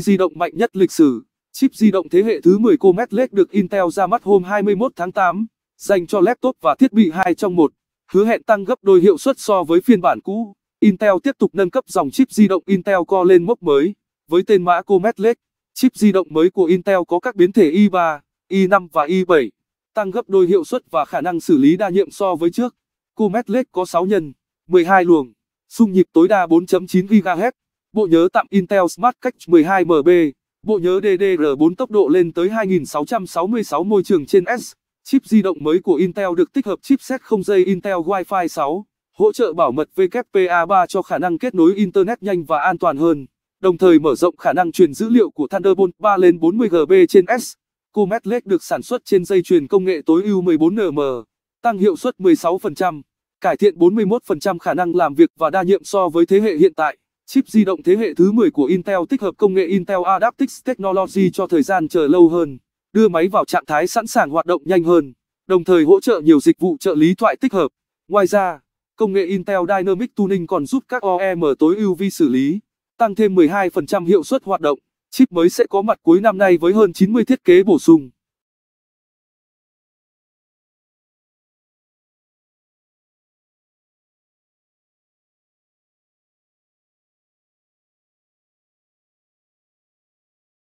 di động mạnh nhất lịch sử. Chip di động thế hệ thứ 10 Comet Lake được Intel ra mắt hôm 21 tháng 8, dành cho laptop và thiết bị 2 trong 1, hứa hẹn tăng gấp đôi hiệu suất so với phiên bản cũ. Intel tiếp tục nâng cấp dòng chip di động Intel Core lên mốc mới, với tên mã Comet Lake. Chip di động mới của Intel có các biến thể i3, i5 và i7, tăng gấp đôi hiệu suất và khả năng xử lý đa nhiệm so với trước. Comet Lake có 6 nhân, 12 luồng, xung nhịp tối đa 4.9 GHz. Bộ nhớ tạm Intel Smart Cache 12MB, bộ nhớ DDR4 tốc độ lên tới 2666 môi trường trên S. Chip di động mới của Intel được tích hợp chipset không dây Intel Wi-Fi 6, hỗ trợ bảo mật WPA3 cho khả năng kết nối Internet nhanh và an toàn hơn, đồng thời mở rộng khả năng truyền dữ liệu của Thunderbolt 3 lên 40GB trên S. Comet LED được sản xuất trên dây chuyền công nghệ tối ưu 14nm, tăng hiệu suất 16%, cải thiện 41% khả năng làm việc và đa nhiệm so với thế hệ hiện tại. Chip di động thế hệ thứ 10 của Intel tích hợp công nghệ Intel Adaptive Technology cho thời gian chờ lâu hơn, đưa máy vào trạng thái sẵn sàng hoạt động nhanh hơn, đồng thời hỗ trợ nhiều dịch vụ trợ lý thoại tích hợp. Ngoài ra, công nghệ Intel Dynamic Tuning còn giúp các OEM tối ưu vi xử lý, tăng thêm 12% hiệu suất hoạt động. Chip mới sẽ có mặt cuối năm nay với hơn 90 thiết kế bổ sung.